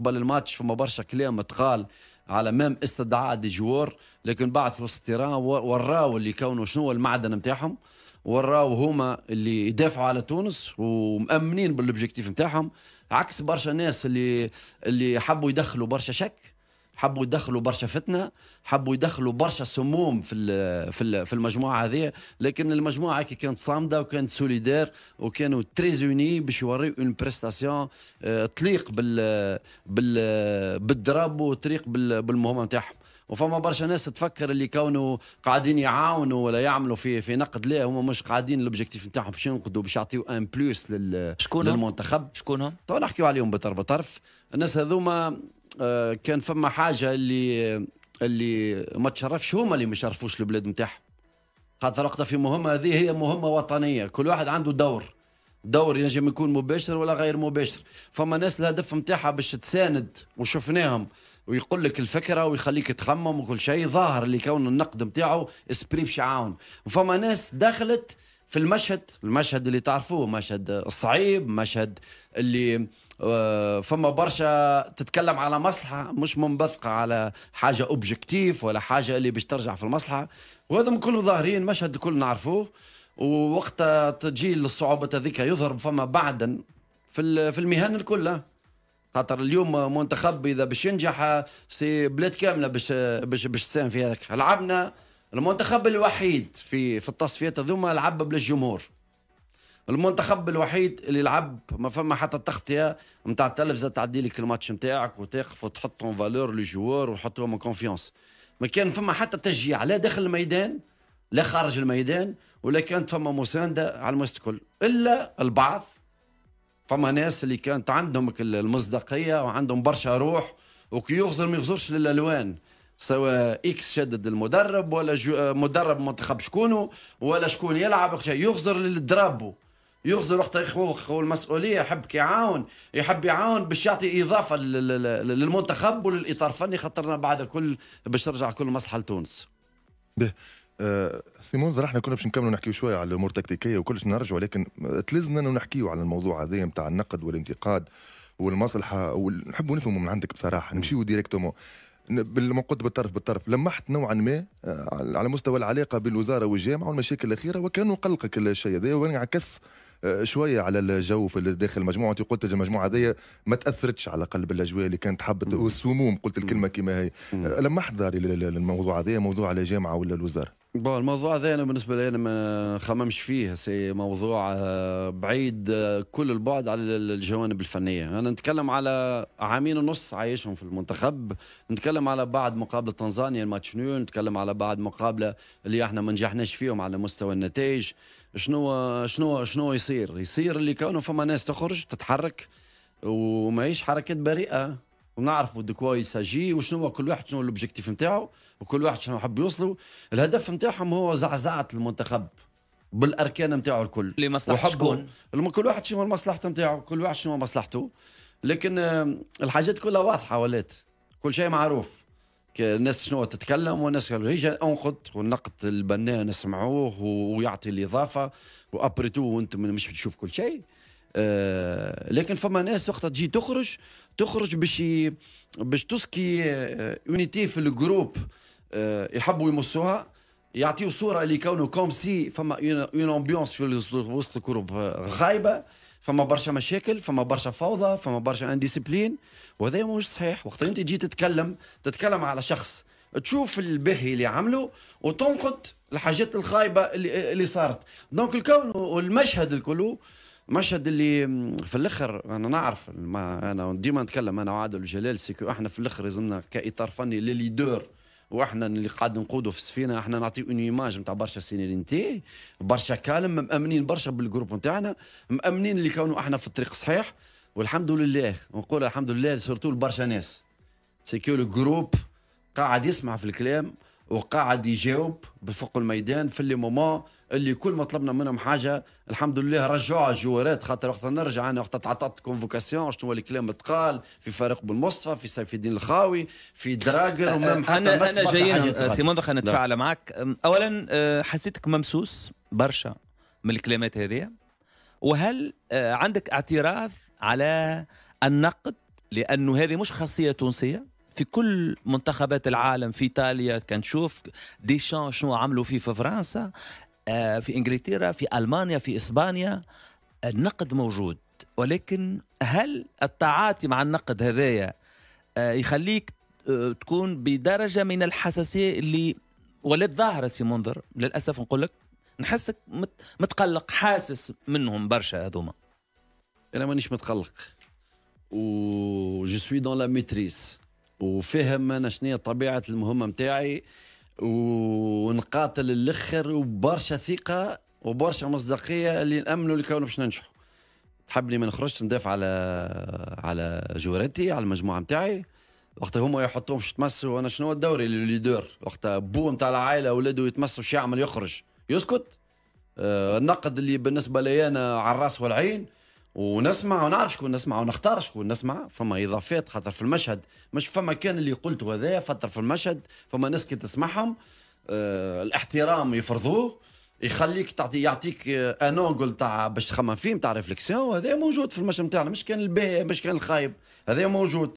قبل الماتش فما برشا كلام تقال على مام استدعاء دي جوار لكن بعد في وسط التيران وراو اللي كونوا شنو المعدن نتاعهم وراو هما اللي يدافعوا على تونس ومأمنين بالوبجيكتيف نتاعهم عكس برشا ناس اللي اللي حبوا يدخلوا برشا شك حبوا يدخلوا برشا فتنه حبوا يدخلوا برشا سموم في في في المجموعه هذه لكن المجموعه كي كانت صامده وكانت سوليدير وكانوا تريزوني باش يوريو اون آه، بريستاسيون تليق بال بال بالدراب وتليق بالمهمه نتاعهم وفما برشا ناس تفكر اللي كونوا قاعدين يعاونوا ولا يعملوا في في نقد لا هما مش قاعدين الاوبجيكتيف نتاعهم باش ينقدوا باش يعطيو ان بلوس لل للمنتخب شكونهم؟ تو نحكيو عليهم بطرف بطرف الناس هذوما آه، كان فما حاجه اللي اللي ما تشرفش هما اللي ما شرفوش البلاد نتاعهم خاطر وقتها في مهمه هذه هي مهمه وطنيه كل واحد عنده دور دور ينجم يكون مباشر ولا غير مباشر فما ناس الهدف نتاعها باش تساند وشفناهم ويقول لك الفكره ويخليك تخمم وكل شيء ظاهر اللي كون النقد نتاعو اسبري باش يعاون وفما ناس دخلت في المشهد المشهد اللي تعرفوه مشهد الصعيب مشهد اللي آه، فما برشا تتكلم على مصلحه مش منبثقه على حاجه اوبجيكتيف ولا حاجه اللي باش ترجع في المصلحه وهذا كل ظاهرين مشهد الكل نعرفوه ووقت تجي الصعوبة هذيك يظهر فما بعدا في في المهن الكل خاطر اليوم منتخب اذا باش ينجح سي بلاد كامله باش باش باش تساهم في هذاك لعبنا المنتخب الوحيد في في التصفيات هذوما لعب بلا جمهور المنتخب الوحيد اللي لعب ما فما حتى تغطيه نتاع التلفزه تعدي لك الماتش نتاعك وتقف وتحط اون فالور لي جوار وحطهم كونفيونس ما كان فما حتى تشجيع لا داخل الميدان لا خارج الميدان ولا كانت فما مسانده على المستوى الكل الا البعض فما ناس اللي كانت عندهم المصداقيه وعندهم برشا روح وكي يغزر ما يغزرش للالوان سواء اكس شدد المدرب ولا مدرب منتخب شكونه ولا شكون يلعب يغزر للدرابو يغزر وقت اخوه والمسؤوليه يحب كيعاون يحب يعاون باش يعطي اضافه للمنتخب وللاطار الفني خاطرنا بعد كل باش ترجع كل مصلحه لتونس. به آه سيمون احنا كنا باش نكملوا نحكيو شويه على الامور التكتيكيه وكلش نرجعوا لكن تلزنا انه نحكيو على الموضوع هذا نتاع النقد والانتقاد والمصلحه ونحبوا نفهموا من عندك بصراحه نمشيو ديريكتومون بالمنقود بالطرف بالطرف لمحت نوعا ما آه، على مستوى العلاقه بالوزاره والجامعه والمشاكل الاخيره وكان قلقك الشيء هذا وانعكس آه، شويه على الجو في داخل المجموعه انت قلت المجموعه هذه ما تاثرتش على قلب الاجواء اللي كانت حبت والسموم قلت الكلمه كما هي آه، لمحت داري للموضوع هذا موضوع على الجامعه ولا الوزاره بون الموضوع هذا انا بالنسبه لي انا ما خممش فيه سي موضوع آه، بعيد آه، كل البعد على الجوانب الفنيه انا نتكلم على عامين ونص عايشهم في المنتخب نتكلم على بعد مقابله تنزانيا الماتش نيو نتكلم على بعد مقابله اللي احنا ما نجحناش فيهم على مستوى النتائج شنو شنو شنو يصير يصير اللي كانوا فما ناس تخرج تتحرك وماهيش حركه بريئه ونعرفوا دو كوا يساجي وشنو هو كل واحد شنو هو الاوبجيكتيف نتاعو وكل واحد شنو حب يوصلوا الهدف نتاعهم هو زعزعه المنتخب بالاركان نتاعو الكل لمصلحه شكون كل واحد شنو مصلحته نتاعو كل واحد شنو مصلحته لكن آه، الحاجات كلها واضحه ولات كل شيء معروف الناس شنو تتكلم والناس رجع انقد والنقد البناء نسمعوه ويعطي الاضافه وابريتو وانت مش تشوف كل شيء آه، لكن فما ناس وقتها تجي تخرج تخرج باش باش تسكي اونيتي آه، في الجروب آه، يحبوا يمسوها يعطيو صوره اللي كونه كوم سي فما اون امبيونس في وسط الكروب غايبه فما برشا مشاكل فما برشا فوضى فما برشا انديسيبلين وهذا مش صحيح وقت انت تجي تتكلم تتكلم على شخص تشوف البهي اللي عمله وتنقد الحاجات الخايبه اللي, اللي صارت دونك الكون والمشهد الكلو مشهد اللي في الاخر انا نعرف ما انا ديما نتكلم انا وعادل وجلال سيكو احنا في الاخر لازمنا كاطار فني لليدور واحنا اللي قاعد نقودوا في السفينه احنا نعطي اون ايماج نتاع برشا سينيرينتي برشا كالم مامنين برشا بالجروب نتاعنا مامنين اللي كانوا احنا في الطريق الصحيح والحمد لله نقول الحمد لله سورتو لبرشا ناس سيكو الجروب قاعد يسمع في الكلام وقاعد يجاوب بفوق الميدان في اللي مومون اللي كل ما طلبنا منهم حاجه الحمد لله رجعوا الجوارات خاطر وقت نرجع انا وقت تعطات كونفوكاسيون شنو الكلام تقال في فريق بالمصطفى في سيف الدين الخاوي في دراجر ومام حتى انا انا جايين سي منذخ نتفاعل نعم. معك اولا آه، حسيتك ممسوس برشا من الكلمات هذه وهل آه، عندك اعتراض على النقد لانه هذه مش خاصيه تونسيه في كل منتخبات العالم في ايطاليا كنشوف ديشان شنو عملوا فيه في فرنسا آه، في انجلترا في المانيا في اسبانيا النقد آه، موجود ولكن هل التعاطي مع النقد هذايا آه، يخليك تكون بدرجه من الحساسيه اللي ولات ظاهره سي منذر للاسف نقول لك نحسك متقلق حاسس منهم برشا هذوما انا مانيش متقلق و جو سوي دون لا ميتريس وفهم انا شنو طبيعه المهمه نتاعي ونقاتل للاخر وبرشا ثقه وبرشا مصداقيه اللي نامنوا اللي كانوا باش ننجحوا تحبني ما نخرجش ندافع على على جوارتي على المجموعه نتاعي وقتها هما يحطوهم باش يتمسوا انا شنو الدوري الليدر وقتها بو نتاع العائله ولاده يتمسوا شو يعمل يخرج يسكت آه، النقد اللي بالنسبه لي انا على الراس والعين ونسمع ونعرف شكون نسمع ونختار شكون نسمع فما اضافات خاطر في المشهد مش فما كان اللي قلته هذا فتر في المشهد فما ناس كي تسمعهم آه الاحترام يفرضوه يخليك تعطي يعطيك انونجل آه، تاع باش تخمم فيه تاع ريفليكسيون هذا موجود في المشهد نتاعنا مش كان الباهي مش كان الخايب هذا موجود